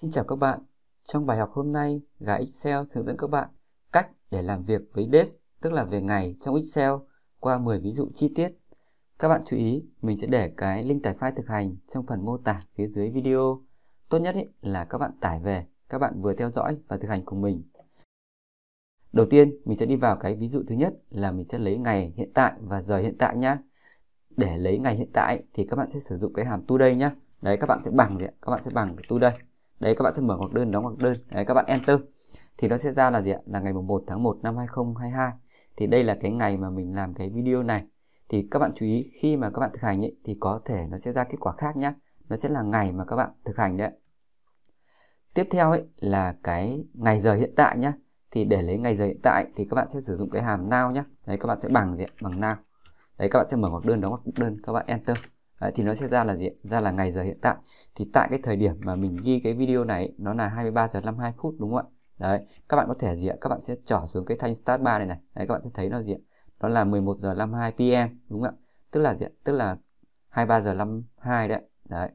Xin chào các bạn. Trong bài học hôm nay, gà Excel hướng dẫn các bạn cách để làm việc với days, tức là về ngày trong Excel qua 10 ví dụ chi tiết. Các bạn chú ý, mình sẽ để cái link tải file thực hành trong phần mô tả phía dưới video. Tốt nhất ý, là các bạn tải về, các bạn vừa theo dõi và thực hành cùng mình. Đầu tiên, mình sẽ đi vào cái ví dụ thứ nhất là mình sẽ lấy ngày hiện tại và giờ hiện tại nhá. Để lấy ngày hiện tại thì các bạn sẽ sử dụng cái hàm today nhá. Đấy các bạn sẽ bằng gì ạ? Các bạn sẽ bằng today đấy các bạn sẽ mở hoặc đơn đóng hoặc đơn đấy các bạn enter thì nó sẽ ra là gì ạ là ngày 1 tháng 1 năm 2022 thì đây là cái ngày mà mình làm cái video này thì các bạn chú ý khi mà các bạn thực hành ấy, thì có thể nó sẽ ra kết quả khác nhé nó sẽ là ngày mà các bạn thực hành đấy tiếp theo ấy là cái ngày giờ hiện tại nhé thì để lấy ngày giờ hiện tại thì các bạn sẽ sử dụng cái hàm now nhé đấy các bạn sẽ bằng gì ạ bằng now đấy các bạn sẽ mở hoặc đơn đóng hoặc đơn các bạn enter Đấy, thì nó sẽ ra là gì? Ra là ngày giờ hiện tại. Thì tại cái thời điểm mà mình ghi cái video này nó là 23 giờ 52 phút đúng không ạ? Đấy, các bạn có thể gì ạ? Các bạn sẽ trở xuống cái thanh start bar này này. Đấy các bạn sẽ thấy nó gì ạ? Nó là 11 giờ 52 PM đúng không ạ? Tức là gì ạ? Tức là 23 giờ 52 đấy. Đấy.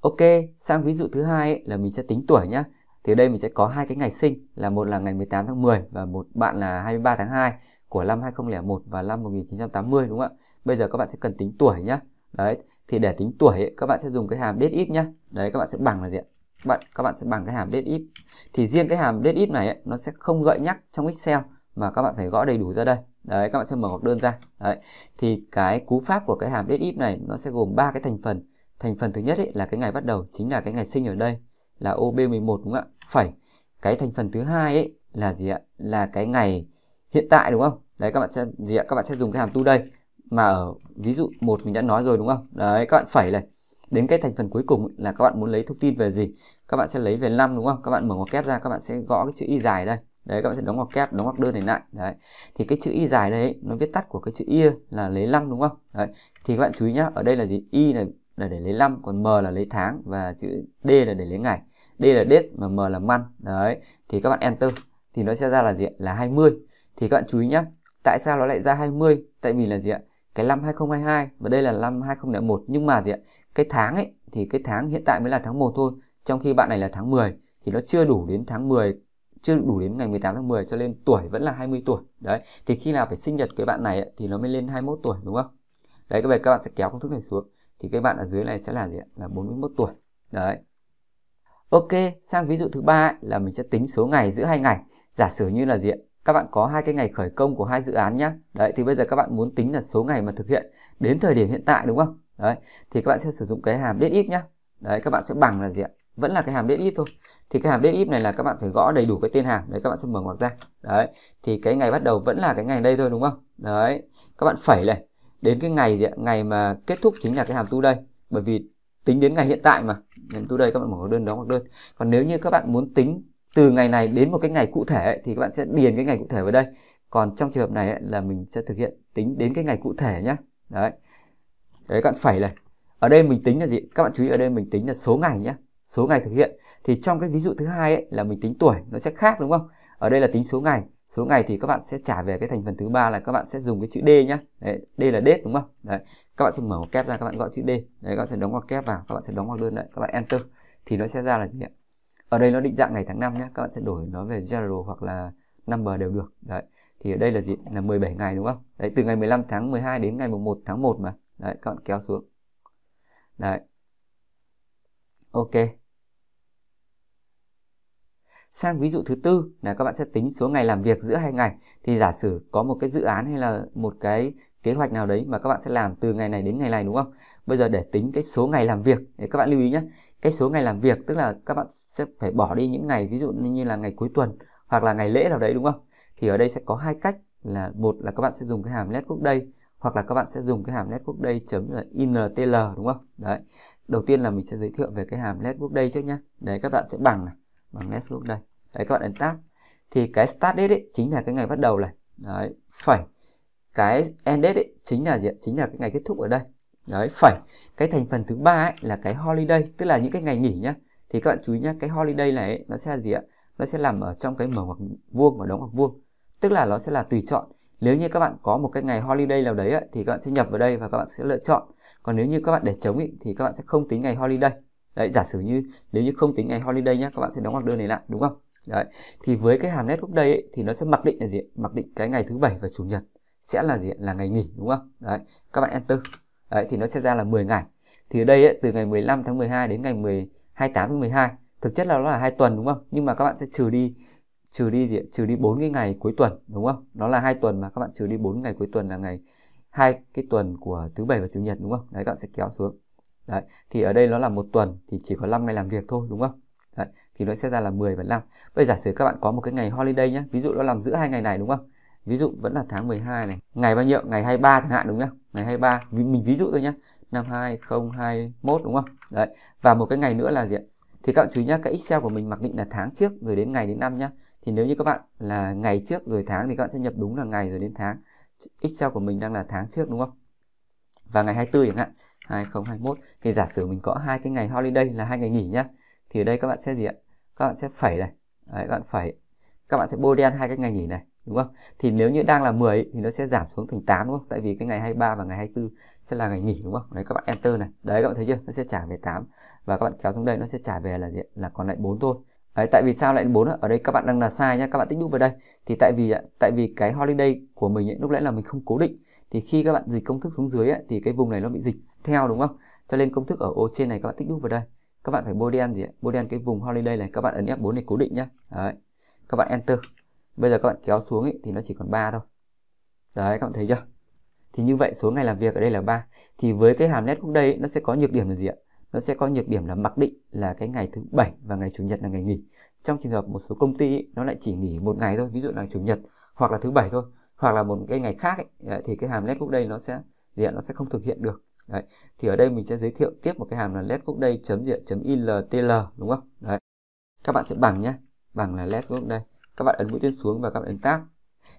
Ok, sang ví dụ thứ hai là mình sẽ tính tuổi nhá. Thì ở đây mình sẽ có hai cái ngày sinh là một là ngày 18 tháng 10 và một bạn là 23 tháng 2 của năm 2001 và năm 1980 đúng không ạ? Bây giờ các bạn sẽ cần tính tuổi nhá. Đấy, thì để tính tuổi ấy, các bạn sẽ dùng cái hàm date if nhá. Đấy các bạn sẽ bằng là gì ạ? Các bạn các bạn sẽ bằng cái hàm date if. Thì riêng cái hàm date if này ấy, nó sẽ không gợi nhắc trong Excel mà các bạn phải gõ đầy đủ ra đây. Đấy các bạn sẽ mở hộp đơn ra. Đấy. Thì cái cú pháp của cái hàm date if này nó sẽ gồm ba cái thành phần. Thành phần thứ nhất ấy là cái ngày bắt đầu chính là cái ngày sinh ở đây là OB11 đúng không ạ? Phải. Cái thành phần thứ hai ấy là gì ạ? Là cái ngày hiện tại đúng không đấy các bạn sẽ gì ạ các bạn sẽ dùng cái hàm tu đây mà ở ví dụ một mình đã nói rồi đúng không đấy các bạn phải này đến cái thành phần cuối cùng là các bạn muốn lấy thông tin về gì các bạn sẽ lấy về năm đúng không các bạn mở ngoặc kép ra các bạn sẽ gõ cái chữ y dài đây đấy các bạn sẽ đóng ngoặc kép đóng ngoặc đơn này lại đấy thì cái chữ y dài đấy nó viết tắt của cái chữ y là lấy năm đúng không đấy thì các bạn chú ý nhá ở đây là gì y là là để lấy năm còn m là lấy tháng và chữ d là để lấy ngày d là date mà m là month đấy thì các bạn enter thì nó sẽ ra là gì là 20 thì các bạn chú ý nhé, tại sao nó lại ra 20? Tại vì là gì ạ? Cái năm 2022 và đây là năm 2001 nhưng mà gì ạ? Cái tháng ấy thì cái tháng hiện tại mới là tháng 1 thôi, trong khi bạn này là tháng 10 thì nó chưa đủ đến tháng 10 chưa đủ đến ngày 18 tháng 10 cho nên tuổi vẫn là 20 tuổi. Đấy, thì khi nào phải sinh nhật cái bạn này ấy, thì nó mới lên 21 tuổi đúng không? Đấy các bạn các bạn sẽ kéo công thức này xuống thì cái bạn ở dưới này sẽ là gì ạ? Là 41 tuổi. Đấy. Ok, sang ví dụ thứ ba là mình sẽ tính số ngày giữa hai ngày. Giả sử như là gì ạ? các bạn có hai cái ngày khởi công của hai dự án nhé đấy thì bây giờ các bạn muốn tính là số ngày mà thực hiện đến thời điểm hiện tại đúng không đấy thì các bạn sẽ sử dụng cái hàm đến ít nhé đấy các bạn sẽ bằng là gì ạ vẫn là cái hàm đến ít thôi thì cái hàm đến ít này là các bạn phải gõ đầy đủ cái tên hàm đấy các bạn sẽ mở ngoặc ra đấy thì cái ngày bắt đầu vẫn là cái ngày đây thôi đúng không đấy các bạn phẩy này đến cái ngày gì ạ? ngày mà kết thúc chính là cái hàm tu đây bởi vì tính đến ngày hiện tại mà hàm tu đây các bạn mở đơn đóng hoặc đơn còn nếu như các bạn muốn tính từ ngày này đến một cái ngày cụ thể ấy, thì các bạn sẽ điền cái ngày cụ thể vào đây còn trong trường hợp này ấy, là mình sẽ thực hiện tính đến cái ngày cụ thể nhé đấy đấy các bạn phải này ở đây mình tính là gì các bạn chú ý ở đây mình tính là số ngày nhé số ngày thực hiện thì trong cái ví dụ thứ hai ấy, là mình tính tuổi nó sẽ khác đúng không ở đây là tính số ngày số ngày thì các bạn sẽ trả về cái thành phần thứ ba là các bạn sẽ dùng cái chữ d nhá đấy, d là date đúng không đấy các bạn sẽ mở một kép ra các bạn gọi chữ d đấy các bạn sẽ đóng ngoặc kép vào các bạn sẽ đóng ngoặc đơn lại các bạn enter thì nó sẽ ra là gì ạ ở đây nó định dạng ngày tháng năm nhé các bạn sẽ đổi nó về general hoặc là number đều được đấy thì ở đây là gì là 17 ngày đúng không đấy từ ngày 15 tháng 12 đến ngày 1 tháng 1 mà đấy các bạn kéo xuống đấy ok sang ví dụ thứ tư là các bạn sẽ tính số ngày làm việc giữa hai ngày thì giả sử có một cái dự án hay là một cái kế hoạch nào đấy mà các bạn sẽ làm từ ngày này đến ngày này đúng không? Bây giờ để tính cái số ngày làm việc thì các bạn lưu ý nhé. Cái số ngày làm việc tức là các bạn sẽ phải bỏ đi những ngày ví dụ như là ngày cuối tuần hoặc là ngày lễ nào đấy đúng không? Thì ở đây sẽ có hai cách là một là các bạn sẽ dùng cái hàm let quốc đây hoặc là các bạn sẽ dùng cái hàm network day chấm là intl đúng không? Đấy. Đầu tiên là mình sẽ giới thiệu về cái hàm network day trước nhá. Đấy các bạn sẽ bằng này, bằng network day. Đấy các bạn ấn tab. Thì cái start date ấy chính là cái ngày bắt đầu này. Đấy, phải cái end date ấy, chính là gì chính là cái ngày kết thúc ở đây đấy phải cái thành phần thứ ba là cái holiday tức là những cái ngày nghỉ nhá thì các bạn chú ý nhá cái holiday này ấy, nó sẽ là gì ạ nó sẽ làm ở trong cái mở hoặc vuông và đóng hoặc vuông tức là nó sẽ là tùy chọn nếu như các bạn có một cái ngày holiday nào đấy ấy, thì các bạn sẽ nhập vào đây và các bạn sẽ lựa chọn còn nếu như các bạn để trống thì các bạn sẽ không tính ngày holiday đấy giả sử như nếu như không tính ngày holiday nhá các bạn sẽ đóng hoặc đơn này lại đúng không đấy thì với cái hàm nét đây ấy, thì nó sẽ mặc định là gì mặc định cái ngày thứ bảy và chủ nhật sẽ là gì là ngày nghỉ đúng không đấy các bạn enter đấy thì nó sẽ ra là 10 ngày thì ở đây ấy, từ ngày 15 tháng 12 đến ngày 10 28 tháng 12 thực chất là nó là hai tuần đúng không nhưng mà các bạn sẽ trừ đi trừ đi gì trừ đi bốn cái ngày cuối tuần đúng không nó là hai tuần mà các bạn trừ đi bốn ngày cuối tuần là ngày hai cái tuần của thứ bảy và chủ nhật đúng không đấy các bạn sẽ kéo xuống đấy thì ở đây nó là một tuần thì chỉ có 5 ngày làm việc thôi đúng không đấy thì nó sẽ ra là 10 và 5 bây giả sử các bạn có một cái ngày holiday nhé ví dụ nó làm giữa hai ngày này đúng không ví dụ vẫn là tháng 12 này ngày bao nhiêu ngày 23 chẳng hạn đúng không ngày 23 mình ví dụ thôi nhé năm 2021 đúng không đấy và một cái ngày nữa là gì ạ thì các bạn chú ý nhá cái Excel của mình mặc định là tháng trước rồi đến ngày đến năm nhá thì nếu như các bạn là ngày trước rồi tháng thì các bạn sẽ nhập đúng là ngày rồi đến tháng Excel của mình đang là tháng trước đúng không và ngày 24 chẳng hạn 2021 thì giả sử mình có hai cái ngày holiday là hai ngày nghỉ nhá thì ở đây các bạn sẽ gì ạ các bạn sẽ phẩy này Đấy, các bạn phẩy các bạn sẽ bôi đen hai cái ngày nghỉ này đúng không? Thì nếu như đang là 10 thì nó sẽ giảm xuống thành 8 đúng không? Tại vì cái ngày 23 và ngày 24 sẽ là ngày nghỉ đúng không? Đấy các bạn enter này. Đấy các bạn thấy chưa? Nó sẽ trả về 8 và các bạn kéo xuống đây nó sẽ trả về là gì? là còn lại 4 thôi. Đấy, tại vì sao lại 4 ở đây các bạn đang là sai nhá các bạn tích lũy vào đây thì tại vì tại vì cái holiday của mình ấy, lúc nãy là mình không cố định thì khi các bạn dịch công thức xuống dưới ấy, thì cái vùng này nó bị dịch theo đúng không cho nên công thức ở ô trên này các bạn tích lũy vào đây các bạn phải bôi đen gì ấy? bôi đen cái vùng holiday này các bạn ấn F4 để cố định nhá Đấy. các bạn enter bây giờ các bạn kéo xuống ý, thì nó chỉ còn 3 thôi đấy các bạn thấy chưa thì như vậy số ngày làm việc ở đây là 3 thì với cái hàm nét khúc đây ý, nó sẽ có nhược điểm là gì ạ nó sẽ có nhược điểm là mặc định là cái ngày thứ bảy và ngày chủ nhật là ngày nghỉ trong trường hợp một số công ty ý, nó lại chỉ nghỉ một ngày thôi ví dụ là chủ nhật hoặc là thứ bảy thôi hoặc là một cái ngày khác ấy, thì cái hàm led cook đây nó sẽ gì ạ nó sẽ không thực hiện được đấy thì ở đây mình sẽ giới thiệu tiếp một cái hàm là led cook đây chấm diện chấm iltl đúng không đấy các bạn sẽ bằng nhé bằng là led cook đây các bạn ấn mũi tên xuống và các bạn ấn tab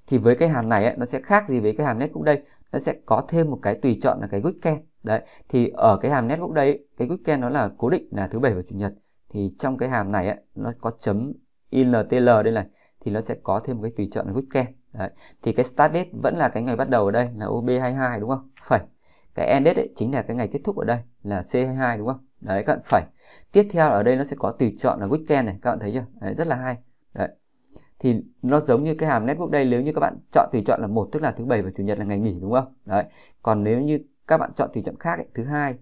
thì với cái hàm này ấy, nó sẽ khác gì với cái hàm netbook đây nó sẽ có thêm một cái tùy chọn là cái weekend đấy thì ở cái hàm netbook đây cái weekend nó là cố định là thứ bảy và chủ nhật thì trong cái hàm này ấy, nó có chấm intl đây này thì nó sẽ có thêm một cái tùy chọn là weekend đấy thì cái start date vẫn là cái ngày bắt đầu ở đây là ob22 đúng không phải cái end date ấy chính là cái ngày kết thúc ở đây là c22 đúng không đấy các bạn phẩy tiếp theo ở đây nó sẽ có tùy chọn là weekend này các bạn thấy chưa đấy, rất là hay thì nó giống như cái hàm network đây. nếu như các bạn chọn tùy chọn là một tức là thứ bảy và chủ nhật là ngày nghỉ đúng không đấy còn nếu như các bạn chọn tùy chọn khác ấy, thứ hai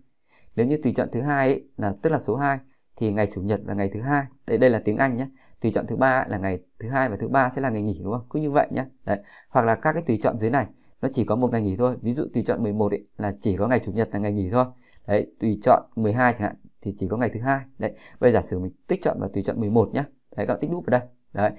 nếu như tùy chọn thứ hai là tức là số 2 thì ngày chủ nhật là ngày thứ hai đây đây là tiếng anh nhé tùy chọn thứ ba là ngày thứ hai và thứ ba sẽ là ngày nghỉ đúng không cứ như vậy nhé đấy hoặc là các cái tùy chọn dưới này nó chỉ có một ngày nghỉ thôi ví dụ tùy chọn 11 ấy, là chỉ có ngày chủ nhật là ngày nghỉ thôi đấy tùy chọn 12 chẳng hạn thì chỉ có ngày thứ hai đấy bây giờ giả sử mình tích chọn vào tùy chọn 11 nhé đấy các bạn tích đúp vào đây đấy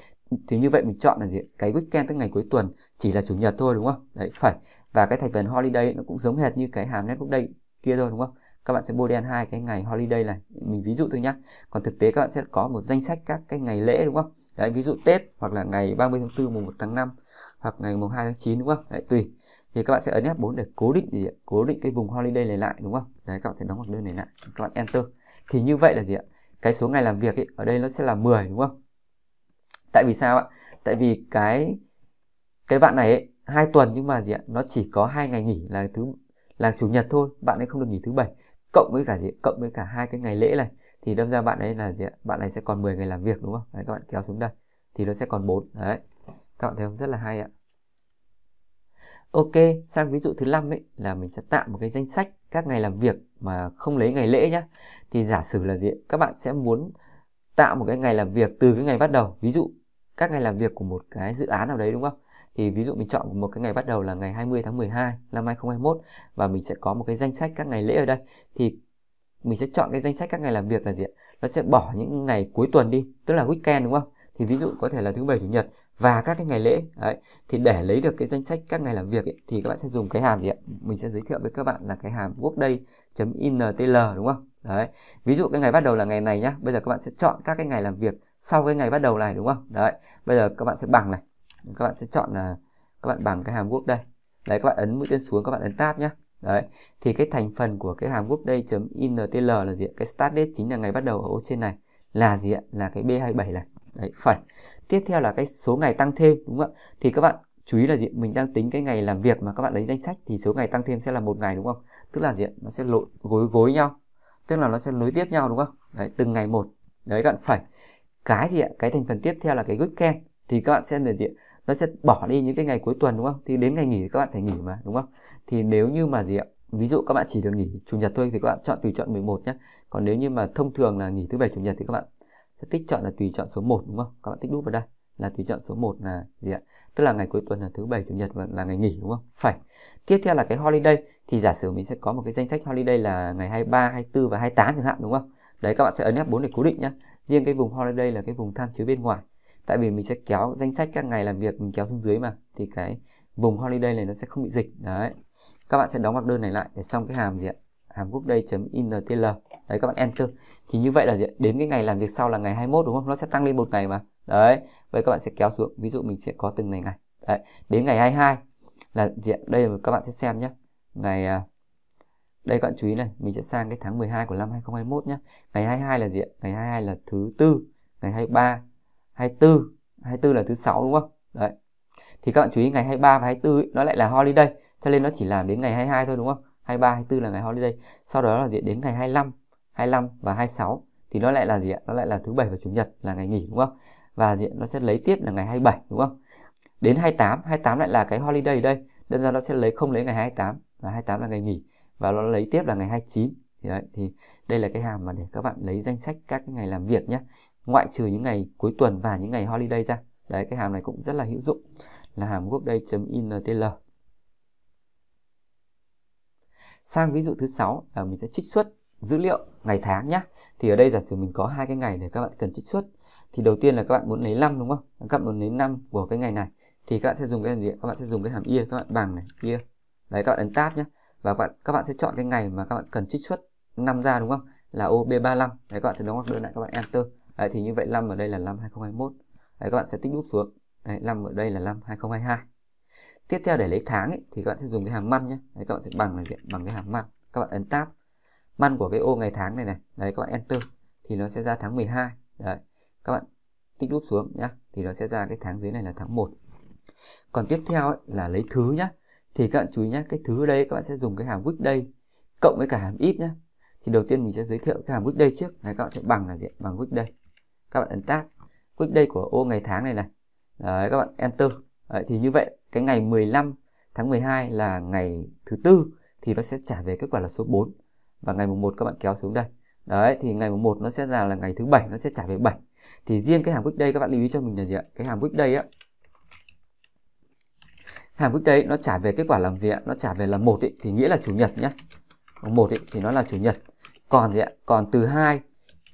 thì như vậy mình chọn là gì cái weekend tức ngày cuối tuần chỉ là chủ nhật thôi đúng không đấy phải và cái thành phần holiday nó cũng giống hệt như cái hàm network day kia thôi đúng không các bạn sẽ bôi đen hai cái ngày holiday này mình ví dụ thôi nhá còn thực tế các bạn sẽ có một danh sách các cái ngày lễ đúng không đấy ví dụ tết hoặc là ngày 30 tháng 4 mùng 1 tháng 5 hoặc ngày mùng 2 tháng 9 đúng không đấy tùy thì các bạn sẽ ấn F4 để cố định gì ạ cố định cái vùng holiday này lại đúng không đấy các bạn sẽ đóng hoặc đơn này lại các bạn enter thì như vậy là gì ạ cái số ngày làm việc ấy, ở đây nó sẽ là 10 đúng không tại vì sao ạ tại vì cái cái bạn này ấy, hai tuần nhưng mà gì ạ nó chỉ có hai ngày nghỉ là thứ là chủ nhật thôi bạn ấy không được nghỉ thứ bảy cộng với cả gì cộng với cả hai cái ngày lễ này thì đâm ra bạn ấy là gì bạn này sẽ còn 10 ngày làm việc đúng không đấy, các bạn kéo xuống đây thì nó sẽ còn 4 đấy các bạn thấy không rất là hay ạ Ok, sang ví dụ thứ năm ấy là mình sẽ tạo một cái danh sách các ngày làm việc mà không lấy ngày lễ nhá. Thì giả sử là gì? Các bạn sẽ muốn tạo một cái ngày làm việc từ cái ngày bắt đầu. Ví dụ các ngày làm việc của một cái dự án nào đấy đúng không? Thì ví dụ mình chọn một cái ngày bắt đầu là ngày 20 tháng 12 năm 2021 và mình sẽ có một cái danh sách các ngày lễ ở đây thì mình sẽ chọn cái danh sách các ngày làm việc là gì ạ? Nó sẽ bỏ những ngày cuối tuần đi, tức là weekend đúng không? Thì ví dụ có thể là thứ bảy chủ nhật và các cái ngày lễ đấy thì để lấy được cái danh sách các ngày làm việc ấy, thì các bạn sẽ dùng cái hàm gì ạ mình sẽ giới thiệu với các bạn là cái hàm workday.intl đúng không đấy ví dụ cái ngày bắt đầu là ngày này nhá bây giờ các bạn sẽ chọn các cái ngày làm việc sau cái ngày bắt đầu này đúng không đấy bây giờ các bạn sẽ bằng này các bạn sẽ chọn là các bạn bằng cái hàm workday đấy các bạn ấn mũi tên xuống các bạn ấn tab nhá đấy thì cái thành phần của cái hàm workday.intl là gì ạ? cái start date chính là ngày bắt đầu ở ô trên này là gì ạ là cái b27 này đấy phẩy tiếp theo là cái số ngày tăng thêm đúng không ạ thì các bạn chú ý là gì mình đang tính cái ngày làm việc mà các bạn lấy danh sách thì số ngày tăng thêm sẽ là một ngày đúng không tức là gì nó sẽ lộn gối gối nhau tức là nó sẽ nối tiếp nhau đúng không đấy từng ngày một đấy các bạn phải cái gì ạ cái thành phần tiếp theo là cái weekend thì các bạn xem là gì nó sẽ bỏ đi những cái ngày cuối tuần đúng không thì đến ngày nghỉ các bạn phải nghỉ mà đúng không thì nếu như mà gì ạ ví dụ các bạn chỉ được nghỉ chủ nhật thôi thì các bạn chọn tùy chọn 11 nhé còn nếu như mà thông thường là nghỉ thứ bảy chủ nhật thì các bạn sẽ tích chọn là tùy chọn số 1 đúng không các bạn tích đúp vào đây là tùy chọn số 1 là gì ạ tức là ngày cuối tuần là thứ bảy chủ nhật và là ngày nghỉ đúng không phải tiếp theo là cái holiday thì giả sử mình sẽ có một cái danh sách holiday là ngày 23 24 và 28 chẳng hạn đúng không đấy các bạn sẽ ấn F4 để cố định nhá riêng cái vùng holiday là cái vùng tham chiếu bên ngoài tại vì mình sẽ kéo danh sách các ngày làm việc mình kéo xuống dưới mà thì cái vùng holiday này nó sẽ không bị dịch đấy các bạn sẽ đóng mặt đơn này lại để xong cái hàm gì ạ hàn quốc day intl đấy các bạn enter thì như vậy là gì? đến cái ngày làm việc sau là ngày 21 đúng không nó sẽ tăng lên một ngày mà đấy vậy các bạn sẽ kéo xuống ví dụ mình sẽ có từng ngày ngày đấy đến ngày 22 là gì? đây là các bạn sẽ xem nhé ngày à, đây các bạn chú ý này mình sẽ sang cái tháng 12 của năm 2021 nhé ngày 22 là gì ngày 22 là thứ tư ngày 23 24 24 là thứ sáu đúng không đấy thì các bạn chú ý ngày 23 và 24 ấy, nó lại là holiday cho nên nó chỉ làm đến ngày 22 thôi đúng không 23, 24 là ngày holiday. Sau đó là gì? Đến ngày 25, 25 và 26 thì nó lại là gì ạ? Nó lại là thứ bảy và chủ nhật là ngày nghỉ đúng không? Và gì? nó sẽ lấy tiếp là ngày 27 đúng không? Đến 28, 28 lại là cái holiday đây. Đâm ra nó sẽ lấy không lấy ngày 28 là 28 là ngày nghỉ và nó lấy tiếp là ngày 29. Thì đấy thì đây là cái hàm mà để các bạn lấy danh sách các cái ngày làm việc nhé ngoại trừ những ngày cuối tuần và những ngày holiday ra. Đấy cái hàm này cũng rất là hữu dụng là hàm workday.intl sang ví dụ thứ sáu là mình sẽ trích xuất dữ liệu ngày tháng nhé thì ở đây giả sử mình có hai cái ngày để các bạn cần trích xuất thì đầu tiên là các bạn muốn lấy năm đúng không các bạn muốn lấy năm của cái ngày này thì các bạn sẽ dùng cái gì các bạn sẽ dùng cái hàm ia các bạn bằng này ia đấy các bạn ấn tab nhé và các bạn các bạn sẽ chọn cái ngày mà các bạn cần trích xuất năm ra đúng không là ô b 35 đấy các bạn sẽ đóng ngoặc đơn lại các bạn enter đấy thì như vậy năm ở đây là năm 2021 đấy các bạn sẽ tích đúc xuống đấy năm ở đây là năm 2022 tiếp theo để lấy tháng ấy, thì các bạn sẽ dùng cái hàm măn nhé đấy, các bạn sẽ bằng là diện bằng cái hàm măn các bạn ấn tab măn của cái ô ngày tháng này này đấy các bạn enter thì nó sẽ ra tháng 12 đấy các bạn tích đúp xuống nhá thì nó sẽ ra cái tháng dưới này là tháng 1 còn tiếp theo ấy, là lấy thứ nhá thì các bạn chú ý nhé cái thứ đây các bạn sẽ dùng cái hàm weekday cộng với cả hàm if nhá thì đầu tiên mình sẽ giới thiệu cái hàm weekday trước đấy, các bạn sẽ bằng là diện bằng weekday các bạn ấn tab weekday của ô ngày tháng này này đấy các bạn enter đấy, thì như vậy cái ngày 15 tháng 12 là ngày thứ tư thì nó sẽ trả về kết quả là số 4 và ngày mùng 1 các bạn kéo xuống đây đấy thì ngày mùng 1 nó sẽ là là ngày thứ bảy nó sẽ trả về 7 thì riêng cái hàm đây các bạn lưu ý cho mình là gì ạ cái hàm đây á hàm đây nó trả về kết quả làm gì ạ nó trả về là một thì nghĩa là chủ nhật nhá một thì nó là chủ nhật còn gì ạ còn từ hai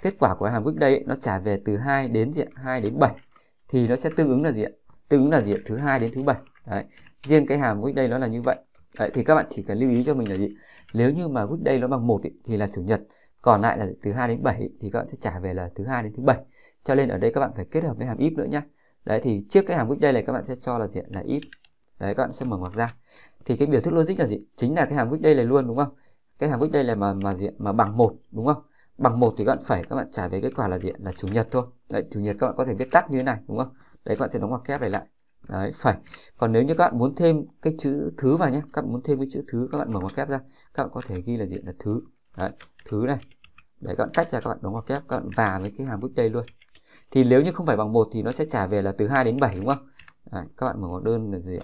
kết quả của hàm weekday đây nó trả về từ 2 đến gì ạ 2 đến 7 thì nó sẽ tương ứng là gì ạ tương ứng là gì ạ thứ hai đến thứ bảy đấy riêng cái hàm weekday nó là như vậy đấy, thì các bạn chỉ cần lưu ý cho mình là gì nếu như mà weekday nó bằng một thì là chủ nhật còn lại là thứ hai đến 7 thì các bạn sẽ trả về là thứ hai đến thứ bảy cho nên ở đây các bạn phải kết hợp với hàm if nữa nhé đấy thì trước cái hàm weekday này các bạn sẽ cho là diện là if đấy các bạn sẽ mở ngoặc ra thì cái biểu thức logic là gì chính là cái hàm weekday này luôn đúng không cái hàm weekday này mà mà diện mà bằng một đúng không bằng một thì các bạn phải các bạn trả về kết quả là diện là chủ nhật thôi đấy chủ nhật các bạn có thể viết tắt như thế này đúng không đấy các bạn sẽ đóng ngoặc kép này lại đấy phải còn nếu như các bạn muốn thêm cái chữ thứ vào nhé các bạn muốn thêm cái chữ thứ các bạn mở ngoặc kép ra các bạn có thể ghi là diện là thứ đấy thứ này để các bạn cách ra các bạn đóng ngoặc kép các bạn và với cái hàm bước đây luôn thì nếu như không phải bằng một thì nó sẽ trả về là từ 2 đến 7 đúng không đấy, các bạn mở ngoặc đơn là gì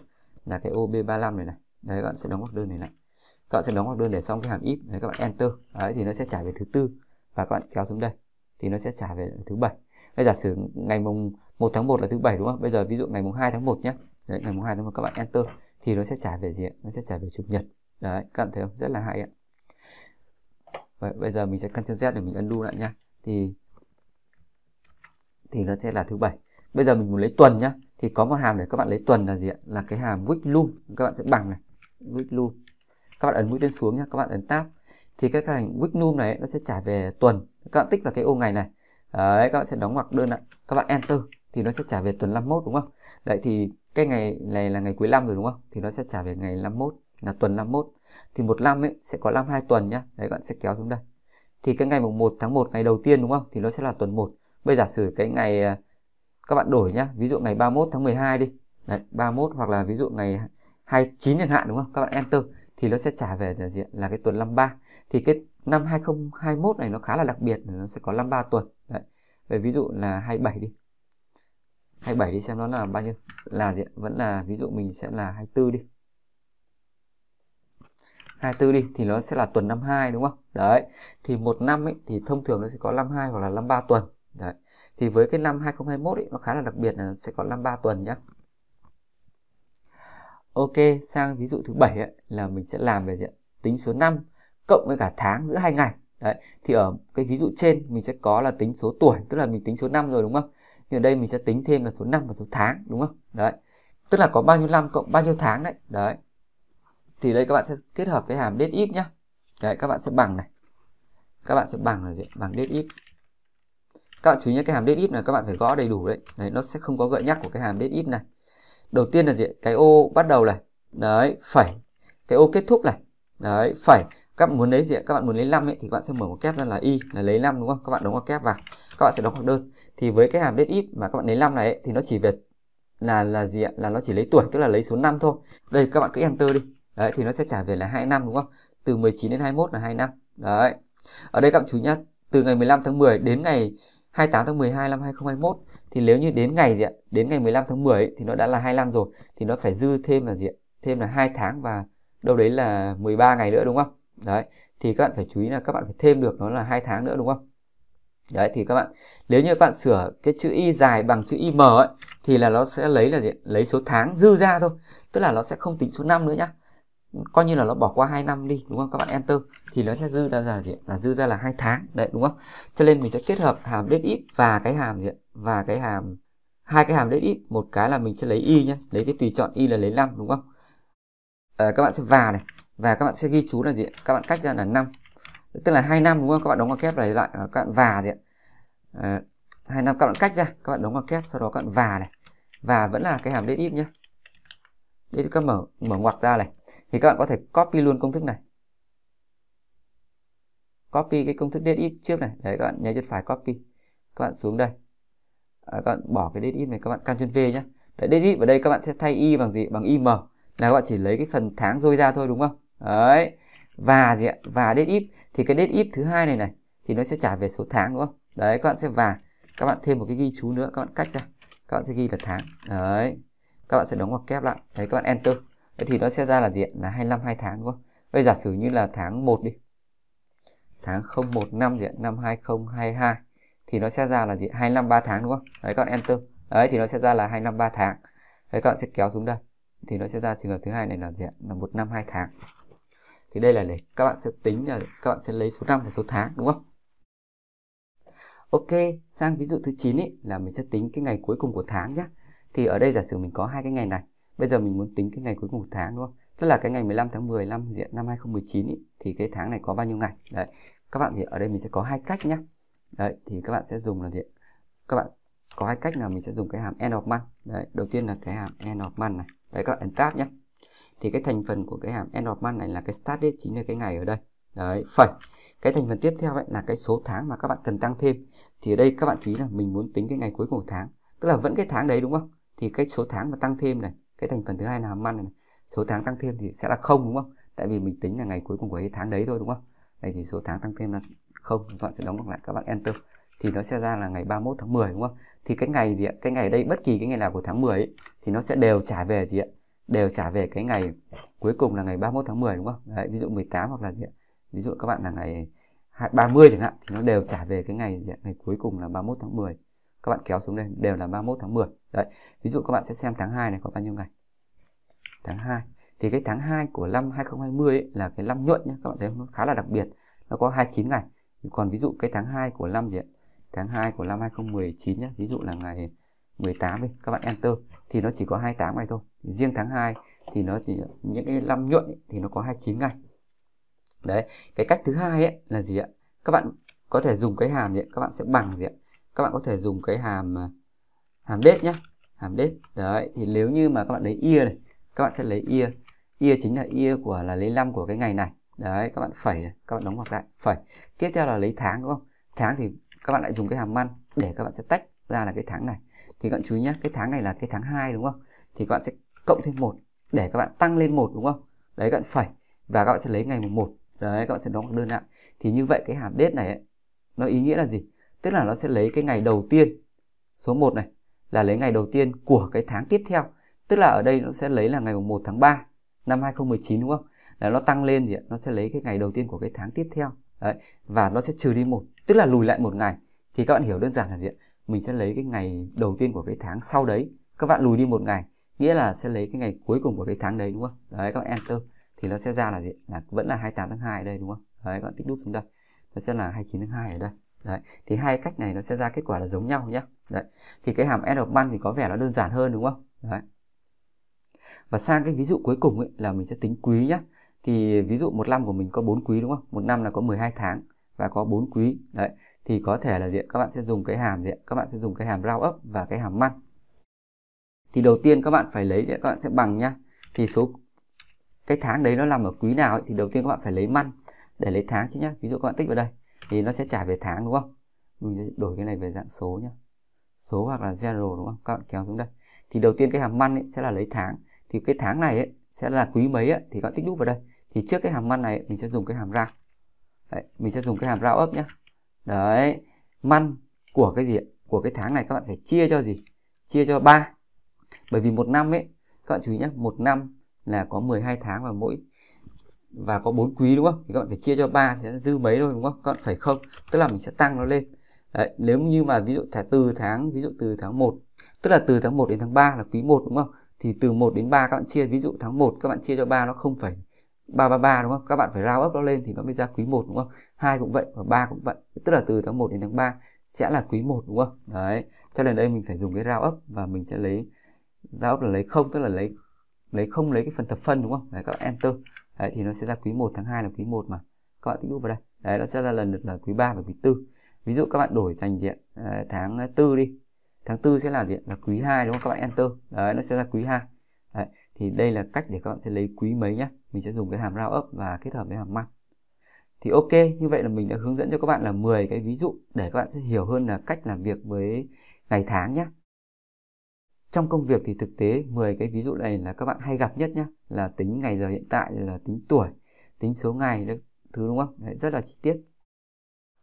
là cái ob 35 này này đấy các bạn sẽ đóng ngoặc đơn này này các bạn sẽ đóng ngoặc đơn để xong cái hàm if đấy các bạn enter đấy thì nó sẽ trả về thứ tư và các bạn kéo xuống đây thì nó sẽ trả về thứ bảy bây giả sử ngày mùng 1 tháng 1 là thứ bảy đúng không bây giờ ví dụ ngày mùng 2 tháng 1 nhé đấy, ngày mùng 2 tháng 1 các bạn enter thì nó sẽ trả về gì ạ nó sẽ trả về chủ nhật đấy các bạn thấy không rất là hay ạ Vậy, bây giờ mình sẽ căn Ctrl Z để mình undo lại nhá thì thì nó sẽ là thứ bảy bây giờ mình muốn lấy tuần nhá thì có một hàm để các bạn lấy tuần là gì ạ là cái hàm which loop các bạn sẽ bằng này which loop các bạn ấn mũi tên xuống nhá các bạn ấn tab thì cái hành which loop này nó sẽ trả về tuần các bạn tích vào cái ô ngày này đấy các bạn sẽ đóng ngoặc đơn ạ các bạn enter thì nó sẽ trả về tuần 51 đúng không đấy thì cái ngày này là ngày cuối năm rồi đúng không thì nó sẽ trả về ngày 51 là tuần 51 thì một năm ấy sẽ có 52 tuần nhá đấy các bạn sẽ kéo xuống đây thì cái ngày mùng 1 tháng 1 ngày đầu tiên đúng không thì nó sẽ là tuần 1 bây giả sử cái ngày à, các bạn đổi nhá ví dụ ngày 31 tháng 12 đi đấy 31 hoặc là ví dụ ngày 29 chẳng hạn đúng không các bạn enter thì nó sẽ trả về là gì là cái tuần 53 thì cái năm 2021 này nó khá là đặc biệt nó sẽ có 53 tuần đấy về ví dụ là 27 đi 27 đi xem nó là bao nhiêu là gì vẫn là ví dụ mình sẽ là 24 đi 24 đi thì nó sẽ là tuần 52 đúng không đấy thì một năm ấy thì thông thường nó sẽ có 52 hoặc là 53 tuần đấy thì với cái năm 2021 ấy, nó khá là đặc biệt là sẽ có 53 tuần nhá Ok sang ví dụ thứ bảy là mình sẽ làm về gì? tính số 5 cộng với cả tháng giữa hai ngày đấy thì ở cái ví dụ trên mình sẽ có là tính số tuổi tức là mình tính số năm rồi đúng không nhưng ở đây mình sẽ tính thêm là số năm và số tháng đúng không đấy tức là có bao nhiêu năm cộng bao nhiêu tháng đấy đấy thì đây các bạn sẽ kết hợp cái hàm date if nhá đấy các bạn sẽ bằng này các bạn sẽ bằng là gì bằng date if các bạn chú ý nhé cái hàm date if này các bạn phải gõ đầy đủ đấy. đấy nó sẽ không có gợi nhắc của cái hàm date if này đầu tiên là gì cái ô bắt đầu này đấy phải cái ô kết thúc này đấy phải các bạn muốn lấy gì các bạn muốn lấy 5 ấy, thì các bạn sẽ mở một kép ra là y là lấy 5 đúng không các bạn đóng ngoặc kép vào các bạn sẽ đóng ngoặc đơn thì với cái hàm dead if mà các bạn lấy 5 này ấy, thì nó chỉ về là là gì ạ là nó chỉ lấy tuổi tức là lấy số 5 thôi đây các bạn cứ enter đi đấy thì nó sẽ trả về là 2 năm đúng không từ 19 đến 21 là 2 năm đấy ở đây các bạn chú nhá từ ngày 15 tháng 10 đến ngày 28 tháng 12 năm 2021 thì nếu như đến ngày gì ạ đến ngày 15 tháng 10 ấy, thì nó đã là 25 rồi thì nó phải dư thêm là gì ạ thêm là hai tháng và đâu đấy là 13 ngày nữa đúng không đấy thì các bạn phải chú ý là các bạn phải thêm được nó là hai tháng nữa đúng không đấy thì các bạn nếu như các bạn sửa cái chữ y dài bằng chữ im ấy thì là nó sẽ lấy là gì? lấy số tháng dư ra thôi tức là nó sẽ không tính số năm nữa nhá coi như là nó bỏ qua 2 năm đi đúng không các bạn enter thì nó sẽ dư ra là gì là dư ra là hai tháng đấy đúng không cho nên mình sẽ kết hợp hàm date if và cái hàm gì và cái hàm hai cái hàm date if một cái là mình sẽ lấy y nhá lấy cái tùy chọn y là lấy năm đúng không à, các bạn sẽ và này và các bạn sẽ ghi chú là gì các bạn cách ra là 5 tức là hai năm đúng không các bạn đóng ngoặc kép này lại các bạn và gì ạ hai năm các bạn cách ra các bạn đóng ngoặc kép sau đó các bạn và này và vẫn là cái hàm đến ít nhé để các bạn mở mở ngoặc ra này thì các bạn có thể copy luôn công thức này copy cái công thức delete if trước này đấy các bạn nhấn chuột phải copy các bạn xuống đây à, các bạn bỏ cái delete if này các bạn Ctrl V nhé đấy delete if ở đây các bạn sẽ thay y bằng gì bằng im là các bạn chỉ lấy cái phần tháng rơi ra thôi đúng không đấy và gì ạ và date if thì cái date if thứ hai này này thì nó sẽ trả về số tháng đúng không đấy các bạn sẽ và các bạn thêm một cái ghi chú nữa các bạn cách ra các bạn sẽ ghi là tháng đấy các bạn sẽ đóng ngoặc kép lại đấy các bạn enter đấy thì nó sẽ ra là gì ạ? là 25 2 tháng đúng không bây giả sử như là tháng 1 đi tháng 01 năm gì ạ? năm 2022 thì nó sẽ ra là gì 25 3 tháng đúng không đấy các bạn enter đấy thì nó sẽ ra là 25 3 tháng đấy các bạn sẽ kéo xuống đây thì nó sẽ ra trường hợp thứ hai này là gì ạ? là một năm hai tháng thì đây là để các bạn sẽ tính là các bạn sẽ lấy số năm và số tháng đúng không Ok, sang ví dụ thứ 9 ý, là mình sẽ tính cái ngày cuối cùng của tháng nhé. Thì ở đây giả sử mình có hai cái ngày này. Bây giờ mình muốn tính cái ngày cuối cùng của tháng đúng không? Tức là cái ngày 15 tháng 10 năm năm 2019 ý, thì cái tháng này có bao nhiêu ngày? Đấy. Các bạn thì ở đây mình sẽ có hai cách nhé. Đấy, thì các bạn sẽ dùng là gì? Các bạn có hai cách là mình sẽ dùng cái hàm end of month. Đấy, đầu tiên là cái hàm end of month này. Đấy các bạn ấn tab nhé thì cái thành phần của cái hàm end of month này là cái start date chính là cái ngày ở đây đấy phải cái thành phần tiếp theo ấy là cái số tháng mà các bạn cần tăng thêm thì ở đây các bạn chú ý là mình muốn tính cái ngày cuối cùng của tháng tức là vẫn cái tháng đấy đúng không thì cái số tháng mà tăng thêm này cái thành phần thứ hai là hàm man này, này số tháng tăng thêm thì sẽ là không đúng không tại vì mình tính là ngày cuối cùng của cái tháng đấy thôi đúng không đây thì số tháng tăng thêm là không các bạn sẽ đóng lại các bạn enter thì nó sẽ ra là ngày 31 tháng 10 đúng không? Thì cái ngày gì ạ? Cái ngày ở đây bất kỳ cái ngày nào của tháng 10 ấy, thì nó sẽ đều trả về gì ạ? đều trả về cái ngày cuối cùng là ngày 31 tháng 10 đúng không? Đấy, ví dụ 18 hoặc là gì ạ? Ví dụ các bạn là ngày 30 chẳng hạn thì nó đều trả về cái ngày gì ạ? ngày cuối cùng là 31 tháng 10. Các bạn kéo xuống đây đều là 31 tháng 10. Đấy. Ví dụ các bạn sẽ xem tháng 2 này có bao nhiêu ngày? Tháng 2. Thì cái tháng 2 của năm 2020 ấy, là cái năm nhuận nhé các bạn thấy nó khá là đặc biệt. Nó có 29 ngày. Còn ví dụ cái tháng 2 của năm gì ạ? Tháng 2 của năm 2019 nhé, ví dụ là ngày 18 đi, các bạn enter thì nó chỉ có 28 ngày thôi riêng tháng 2 thì nó thì những cái năm nhuận ấy, thì nó có 29 ngày đấy cái cách thứ hai ấy là gì ạ các bạn có thể dùng cái hàm gì ạ? các bạn sẽ bằng gì ạ các bạn có thể dùng cái hàm à, hàm đết nhá hàm đết đấy thì nếu như mà các bạn lấy ia này các bạn sẽ lấy ia ia chính là ia của là lấy năm của cái ngày này đấy các bạn phẩy các bạn đóng ngoặc lại phẩy tiếp theo là lấy tháng đúng không tháng thì các bạn lại dùng cái hàm man để các bạn sẽ tách ra là cái tháng này thì các bạn chú ý nhé cái tháng này là cái tháng 2 đúng không thì các bạn sẽ cộng thêm một để các bạn tăng lên một đúng không đấy các bạn phẩy và các bạn sẽ lấy ngày mùng 1 đấy các bạn sẽ đóng một đơn lại thì như vậy cái hàm date này ấy, nó ý nghĩa là gì tức là nó sẽ lấy cái ngày đầu tiên số 1 này là lấy ngày đầu tiên của cái tháng tiếp theo tức là ở đây nó sẽ lấy là ngày 1 tháng 3 năm 2019 đúng không là nó tăng lên gì ạ nó sẽ lấy cái ngày đầu tiên của cái tháng tiếp theo đấy và nó sẽ trừ đi một tức là lùi lại một ngày thì các bạn hiểu đơn giản là gì ạ mình sẽ lấy cái ngày đầu tiên của cái tháng sau đấy các bạn lùi đi một ngày nghĩa là sẽ lấy cái ngày cuối cùng của cái tháng đấy đúng không đấy các bạn enter thì nó sẽ ra là gì là vẫn là 28 tháng 2 ở đây đúng không đấy các bạn tích đúp xuống đây nó sẽ là 29 tháng 2 ở đây đấy thì hai cách này nó sẽ ra kết quả là giống nhau nhé đấy thì cái hàm error band thì có vẻ nó đơn giản hơn đúng không đấy và sang cái ví dụ cuối cùng ấy, là mình sẽ tính quý nhé thì ví dụ một năm của mình có 4 quý đúng không một năm là có 12 tháng và có 4 quý đấy thì có thể là gì các bạn sẽ dùng cái hàm gì các bạn sẽ dùng cái hàm round up và cái hàm man thì đầu tiên các bạn phải lấy các bạn sẽ bằng nhá thì số cái tháng đấy nó nằm ở quý nào ấy, thì đầu tiên các bạn phải lấy măn để lấy tháng chứ nhá ví dụ các bạn tích vào đây thì nó sẽ trả về tháng đúng không mình sẽ đổi cái này về dạng số nhá số hoặc là zero đúng không các bạn kéo xuống đây thì đầu tiên cái hàm măn ấy sẽ là lấy tháng thì cái tháng này ấy sẽ là quý mấy ấy, thì các bạn tích nút vào đây thì trước cái hàm măn này ấy, mình sẽ dùng cái hàm ra đấy, mình sẽ dùng cái hàm ra ấp nhá đấy măn của cái gì ấy? của cái tháng này các bạn phải chia cho gì chia cho 3 bởi vì một năm ấy các bạn chú ý nhé một năm là có 12 tháng và mỗi và có bốn quý đúng không thì các bạn phải chia cho 3 sẽ dư mấy thôi đúng không các bạn phải không tức là mình sẽ tăng nó lên Đấy, nếu như mà ví dụ thẻ từ tháng ví dụ từ tháng 1 tức là từ tháng 1 đến tháng 3 là quý 1 đúng không thì từ 1 đến 3 các bạn chia ví dụ tháng 1 các bạn chia cho 3 nó không phải 333 đúng không? Các bạn phải rao ấp nó lên thì nó mới ra quý 1 đúng không? hai cũng vậy và ba cũng vậy. Tức là từ tháng 1 đến tháng 3 sẽ là quý 1 đúng không? Đấy. Cho nên đây mình phải dùng cái rao ấp và mình sẽ lấy giao ốc là lấy không tức là lấy lấy không lấy cái phần thập phân đúng không đấy các bạn enter đấy thì nó sẽ ra quý 1 tháng 2 là quý 1 mà các bạn tích lũy vào đây đấy nó sẽ ra lần lượt là quý 3 và quý 4 ví dụ các bạn đổi thành diện ờ, tháng 4 ờ, đi tháng 4 sẽ là diện là quý 2 đúng không các bạn enter đấy nó sẽ ra quý 2 đấy, thì đây là cách để các bạn sẽ lấy quý mấy nhá mình sẽ dùng cái hàm round up và kết hợp với hàm mắc thì ok như vậy là mình đã hướng dẫn cho các bạn là 10 cái ví dụ để các bạn sẽ hiểu hơn là cách làm việc với ngày tháng nhé trong công việc thì thực tế 10 cái ví dụ này là các bạn hay gặp nhất nhá là tính ngày giờ hiện tại là tính tuổi tính số ngày đấy, thứ đúng không đấy, rất là chi tiết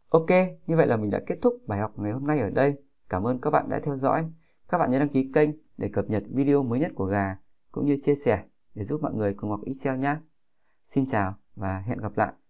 ok như vậy là mình đã kết thúc bài học ngày hôm nay ở đây cảm ơn các bạn đã theo dõi các bạn nhớ đăng ký kênh để cập nhật video mới nhất của gà cũng như chia sẻ để giúp mọi người cùng học Excel nhé. Xin chào và hẹn gặp lại.